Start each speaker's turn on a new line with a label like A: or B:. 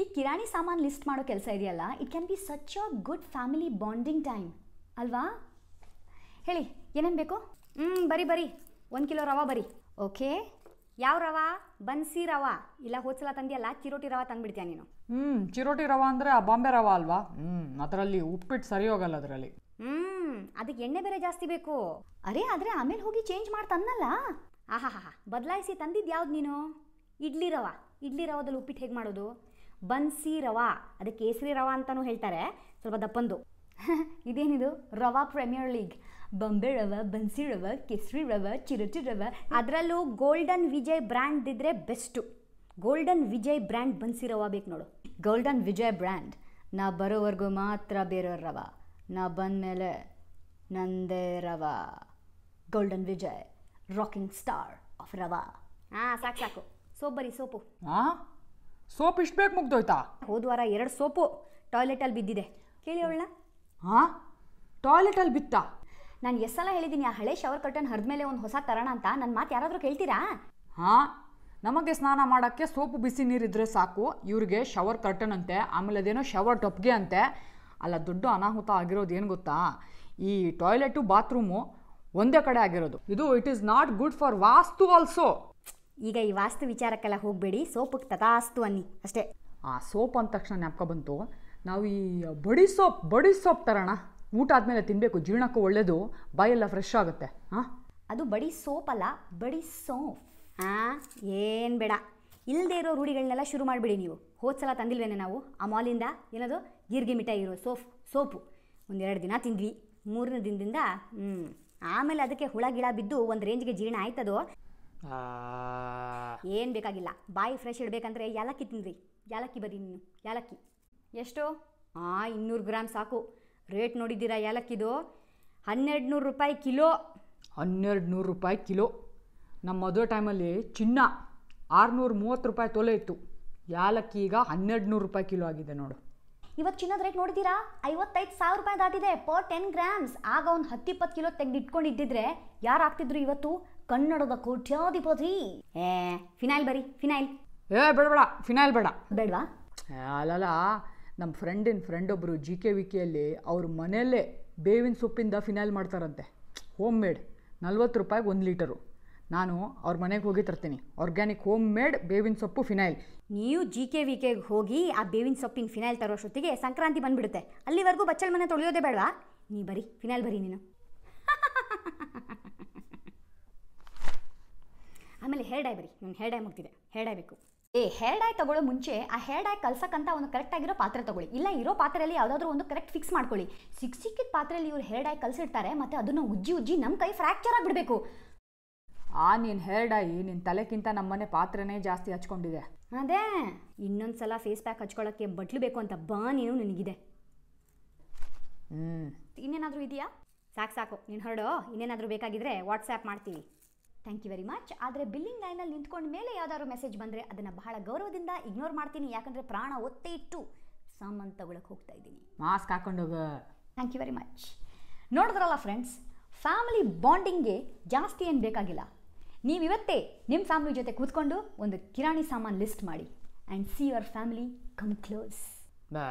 A: ಈ ಕಿರಾಣಿ ಸಾಮಾನು ಲಿಸ್ಟ್ ಮಾಡೋ ಕೆಲಸ ಇದೆಯಲ್ಲ it can be such a good family bonding time ಅಲ್ವಾ ಹೇಳಿ ಏನೇನು ಬೇಕು ಹ್ಞೂ ಬರಿ ಬರಿ ಒಂದು ಕಿಲೋ ರವೆ ಬರಿ ಓಕೆ ಯಾವ ರವ ಬನ್ಸಿ ರವ ಇಲ್ಲ ಹೋದ್ಸಲ ತಂದಿಯಲ್ಲ ಚಿರೋಟಿ ರವ ತಂದ್ಬಿಡ್ತೀಯ ನೀನು
B: ಹ್ಞೂ ಚಿರೋಟಿ ರವ ಅಂದರೆ ಆ ಬಾಂಬೆ ರವ ಅಲ್ವಾ ಹ್ಞೂ ಅದರಲ್ಲಿ ಉಪ್ಪಿಟ್ಟು ಸರಿ ಹೋಗಲ್ಲ ಅದರಲ್ಲಿ
A: ಹ್ಞೂ ಅದಕ್ಕೆ ಎಣ್ಣೆ ಬೇರೆ ಜಾಸ್ತಿ ಬೇಕು ಅರೆ ಆದರೆ ಆಮೇಲೆ ಹೋಗಿ ಚೇಂಜ್ ಮಾಡಿ ತನ್ನಲ್ಲ ಆಹಾ ಹಾ ಬದಲಾಯಿಸಿ ತಂದಿದ್ದು ಯಾವ್ದು ನೀನು ಇಡ್ಲಿ ರವ ಇಡ್ಲಿ ರವಾದಲ್ಲಿ ಉಪ್ಪಿಟ್ಟು ಹೇಗೆ ಮಾಡೋದು ಬನ್ಸಿ ರವಾ ಅದಕ್ಕೆ ಕೇಸರಿ ರವ ಅಂತಲೂ ಹೇಳ್ತಾರೆ ಸ್ವಲ್ಪ ದಪ್ಪಂದು ಇದೇನಿದು ರವಾ ಪ್ರೀಮಿಯರ್ ಲೀಗ್ ಬಂಬೆ ರವ ಬನ್ಸಿ ರವ ಕೇಸರಿ ರವ ಚಿರಚಿ ರವ ಅದರಲ್ಲೂ ಗೋಲ್ಡನ್ ವಿಜಯ್ ಬ್ರ್ಯಾಂಡ್ ಇದ್ದರೆ ಬೆಸ್ಟು ಗೋಲ್ಡನ್ ವಿಜಯ್ ಬ್ರ್ಯಾಂಡ್ ಬನ್ಸಿ ರವ ಬೇಕು ನೋಡು ಗೋಲ್ಡನ್ ವಿಜಯ್ ಬ್ರ್ಯಾಂಡ್ ನಾ ಬರೋವರೆಗೂ ಮಾತ್ರ ಬೇರೆಯವ್ರ ರವ ನಾ ಬಂದ ಮೇಲೆ ನಂದೇ ರವಾ ಗೋಲ್ಡನ್ ವಿಜಯ್ ರಾಕಿಂಗ್ ಸ್ಟಾರ್ ಆಫ್ ರವಾ ಹಾಂ ಸಾಕು ಸಾಕು ಸೋಪ್ ಬರಿ ಸೋಪು ಸೋಪ್ ಇಷ್ಟು ಬೇಕು ಮುಗ್ದೋಯ್ತಾ ಹೋದ ವಾರ ಎರಡು ಸೋಪು ಟಾಯ್ಲೆಟಲ್ಲಿ ಬಿದ್ದಿದೆ ಕೇಳಿ ಅವಳ ಹಾ ಟಾಯ್ಲೆಟಲ್ಲಿ ಬಿತ್ತಾ ನಾನು ಎಷ್ಟು ಸಲ ಹೇಳಿದ್ದೀನಿ ಆ ಹಳೆ ಶವರ್ ಕರ್ಟನ್ ಹರಿದ ಮೇಲೆ ಒಂದು ಹೊಸ ತರೋಣ ಅಂತ ನನ್ನ ಮಾತು ಯಾರಾದರೂ ಕೇಳ್ತೀರಾ ಹಾಂ ನಮಗೆ ಸ್ನಾನ ಮಾಡೋಕ್ಕೆ ಸೋಪು
B: ಬಿಸಿ ನೀರಿದ್ರೆ ಸಾಕು ಇವ್ರಿಗೆ ಶವರ್ ಕರ್ಟನ್ ಅಂತೆ ಆಮೇಲೆ ಅದೇನೋ ಶವರ್ ಟೊಪ್ಗೆ ಅಂತೆ ಅಲ್ಲ ದೊಡ್ಡ ಅನಾಹುತ ಆಗಿರೋದು ಏನು ಗೊತ್ತಾ ಈ ಟಾಯ್ಲೆಟು ಬಾತ್ರೂಮು ಒಂದೇ ಕಡೆ ಆಗಿರೋದು
A: ಇದು it is not good for ವಾಸ್ತು ಆಲ್ಸೋ ಈಗ ಈ ವಾಸ್ತು ವಿಚಾರಕ್ಕೆಲ್ಲ ಹೋಗಬೇಡಿ ಸೋಪಕ್ಕೆ ತಥಾಸ್ತು ಅನ್ನಿ ಅಷ್ಟೇ
B: ಆ ಸೋಪ್ ಅಂದ ತಕ್ಷಣ ಜ್ಞಾಪಕ ಬಂತು ನಾವು ಈ ಬಡಿ ಸೋಪ್ ಬಡಿ ಸೋಪ್ ತರೋಣ ಊಟ ಆದಮೇಲೆ ತಿನ್ನಬೇಕು ಜೀರ್ಣಕ್ಕೂ ಒಳ್ಳೇದು ಬಾಯೆಲ್ಲ ಫ್ರೆಶ್ ಆಗುತ್ತೆ ಹಾಂ
A: ಅದು ಬಡಿ ಸೋಪ್ ಅಲ್ಲ ಬಡಿ ಸೋಪ್ ಹಾಂ ಏನು ಬೇಡ ಇಲ್ಲದೇ ಇರೋ ರೂಢಿಗಳನ್ನೆಲ್ಲ ಶುರು ಮಾಡಿಬಿಡಿ ನೀವು ಸಲ ತಂದಿಲ್ವೇನೆ ನಾವು ಆ ಮಾಲಿಂದ ಏನದು ಗೀರ್ಗೆ ಮಿಠಾಯಿ ಇರೋ ಸೋಫ್ ಸೋಪು ಒಂದೆರಡು ದಿನ ತಿಂದ್ವಿ ಮೂರನೇ ದಿನದಿಂದ ಹ್ಞೂ ಆಮೇಲೆ ಅದಕ್ಕೆ ಹುಳ ಗಿಳ ಬಿದ್ದು ಒಂದು ರೇಂಜ್ಗೆ ಜೀರ್ಣ ಆಯ್ತದೋ ಏನು ಬೇಕಾಗಿಲ್ಲ ಬಾಯಿ ಫ್ರೆಶ್ ಇಡಬೇಕಂದ್ರೆ ಯಾಲಕ್ಕಿ ತಿನ್ನಿರಿ ಯಾಲಕ್ಕಿ ಬರೀ ನೀನು ಯಾಲಕ್ಕಿ ಎಷ್ಟು ಹಾಂ ಇನ್ನೂರು ಗ್ರಾಮ್ ಸಾಕು ರೇಟ್ ನೋಡಿದ್ದೀರಾ ಯಾಲಕ್ಕಿದು ಹನ್ನೆರಡು ನೂರು ರೂಪಾಯಿ ಕಿಲೋ ಹನ್ನೆರಡು
B: ನೂರು ರೂಪಾಯಿ ಕಿಲೋ ನಮ್ಮ ಮದುವೆ ಟೈಮಲ್ಲಿ ಚಿನ್ನ ಆರುನೂರು ಮೂವತ್ತು ರೂಪಾಯಿ ತೊಲೆ ಇತ್ತು ಯಾಲಕ್ಕಿ ಈಗ ಹನ್ನೆರಡು ನೂರು ರೂಪಾಯಿ ಕಿಲೋ ಆಗಿದೆ ನೋಡು
A: ಇವತ್ತು ಚಿನ್ನದ ರೇಟ್ ನೋಡಿದ್ದೀರಾ ಐವತ್ತೈದು ಸಾವಿರ ರೂಪಾಯಿ ದಾಟಿದೆ ಪರ್ ಟೆನ್ ಗ್ರಾಮ್ಸ್ ಆಗ ಒಂದು ಹತ್ತಿಪ್ಪತ್ತು ಕಿಲೋ ತೆಗ್ದು ಇಟ್ಕೊಂಡು ಯಾರು ಆಗ್ತಿದ್ರು ಇವತ್ತು ಕನ್ನಡದ ಕೋಟ್ಯಾಧಿಪತಿ ಏ ಫಿನೈಲ್ ಬರಿ ಫಿನೈಲ್ ಏ
B: ಬೇಡ ಬೇಡ ಫಿನೈಲ್ ಬೇಡ ಬೇಡವಾ ಅಲ್ಲಲ್ಲ ನಮ್ಮ ಫ್ರೆಂಡಿನ ಫ್ರೆಂಡ್ ಒಬ್ಬರು ಜಿ ಕೆ ವಿ ಕೆಯಲ್ಲಿ ಅವ್ರ ಮನೆಯಲ್ಲೇ ಬೇವಿನ ಸೊಪ್ಪಿಂದ ಫಿನೈಲ್ ಮಾಡ್ತಾರಂತೆ ಹೋಮ್ ಮೇಡ್ ನಲ್ವತ್ತು ರೂಪಾಯಿಗೆ ಒಂದು ಲೀಟರು ನಾನು ಅವ್ರ ಮನೆಗೆ ಹೋಗಿ ತರ್ತೀನಿ ಆರ್ಗ್ಯಾನಿಕ್ ಹೋಮ್ ಮೇಡ್ ಬೇವಿನ ಸೊಪ್ಪು ಫಿನೈಲ್
A: ನೀವು ಜಿ ಕೆ ವಿ ಕೆಗೆ ಹೋಗಿ ಆ ಬೇವಿನ ಸೊಪ್ಪಿನ ಫಿನೈಲ್ ತರೋಷ್ಟೊತ್ತಿಗೆ ಸಂಕ್ರಾಂತಿ ಬಂದ್ಬಿಡುತ್ತೆ ಅಲ್ಲಿವರೆಗೂ ಬಚ್ಚಲ್ ಮನೆ ತೊಳೆಯೋದೇ ಬೇಡವಾ ನೀ ಬರೀ ಫಿನೈಲ್ ಬರೀ ನೀನು ಆಮೇಲೆ ಹೇರ್ ಡೈ ಬರೀ ನಾನು ಹೇರ್ ಡೈ ಮುಗ್ತಿದೆ ಹೇರ್ ಡೈ ಬೇಕು ಏ ಹೇರ್ ಡೈ ತಗೊಳ್ಳೋ ಮುಂಚೆ ಆ ಹೇರ್ ಡೈ ಕಲ್ಸಕ್ಕಂತ ಒಂದು ಕರೆಕ್ಟ್ ಆಗಿರೋ ಪಾತ್ರೆ ತಗೊಳ್ಳಿ ಇಲ್ಲ ಇರೋ ಪಾತ್ರೆಯಲ್ಲಿ ಯಾವುದಾದ್ರೂ ಒಂದು ಕರೆಕ್ಟ್ ಫಿಕ್ಸ್ ಮಾಡ್ಕೊಳ್ಳಿ ಸಿಕ್ಕ ಸಿಕ್ಕಿದ ಪಾತ್ರೆಯಲ್ಲಿ ಇವ್ರು ಹೇರ್ ಡೈ ಕಲ್ಸಿಡ್ತಾರೆ ಮತ್ತು ಅದನ್ನು ಉಜ್ಜಿ ಉಜ್ಜಿ ನಮ್ಮ ಕೈ ಫ್ರ್ಯಾಕ್ಚರ್ ಆಗಿಬಿಡಬೇಕು ಆ ನೀನ್ ಹೇರ್ಡಾಯಿ
B: ನಿನ್ ತಲೆಕ್ಕಿಂತ ನಮ್ಮನೆ ಪಾತ್ರನೇ ಜಾಸ್ತಿ ಹಚ್ಕೊಂಡಿದೆ
A: ಅದೇ ಇನ್ನೊಂದ್ಸಲ ಫೇಸ್ ಪ್ಯಾಕ್ ಹಚ್ಕೊಳಕ್ಕೆ ಬಟ್ಲು ಬೇಕು ಅಂತ ಬಾ ನೀನು ನನಗಿದೆ ಹ್ಮ್ ಇದೆಯಾ ಸಾಕು ಸಾಕು ನೀನು ಹೊರಡು ಇನ್ನೇನಾದರೂ ಬೇಕಾಗಿದ್ರೆ ವಾಟ್ಸ್ಆ್ಯಪ್ ಮಾಡ್ತೀವಿ ಥ್ಯಾಂಕ್ ಯು ವೆರಿ ಮಚ್ ಆದರೆ ಬಿಲ್ಲಿಂಗ್ ಲೈನಲ್ಲಿ ನಿಂತ್ಕೊಂಡ ಮೇಲೆ ಯಾವುದಾದ್ರು ಮೆಸೇಜ್ ಬಂದರೆ ಅದನ್ನು ಬಹಳ ಗೌರವದಿಂದ ಇಗ್ನೋರ್ ಮಾಡ್ತೀನಿ ಯಾಕಂದರೆ ಪ್ರಾಣ ಒತ್ತೆ ಇಟ್ಟು ಸಾಮಾನು ತಗೊಳಕ್ಕೆ ಹೋಗ್ತಾ ಇದ್ದೀನಿ ಮಾಸ್ಕ್ ಹಾಕೊಂಡು ಥ್ಯಾಂಕ್ ಯು ವೆರಿ ಮಚ್ ನೋಡಿದ್ರಲ್ಲ ಫ್ರೆಂಡ್ಸ್ ಫ್ಯಾಮಿಲಿ ಬಾಂಡಿಂಗ್ಗೆ ಜಾಸ್ತಿ ಏನು ಬೇಕಾಗಿಲ್ಲ ನೀವಿವತ್ತೇ ನಿಮ್ಮ ಫ್ಯಾಮಿಲಿ ಜೊತೆ ಕೂತ್ಕೊಂಡು ಒಂದು ಕಿರಾಣಿ ಸಾಮಾನು ಲಿಸ್ಟ್ ಮಾಡಿ and see your family come close
B: ಬಾ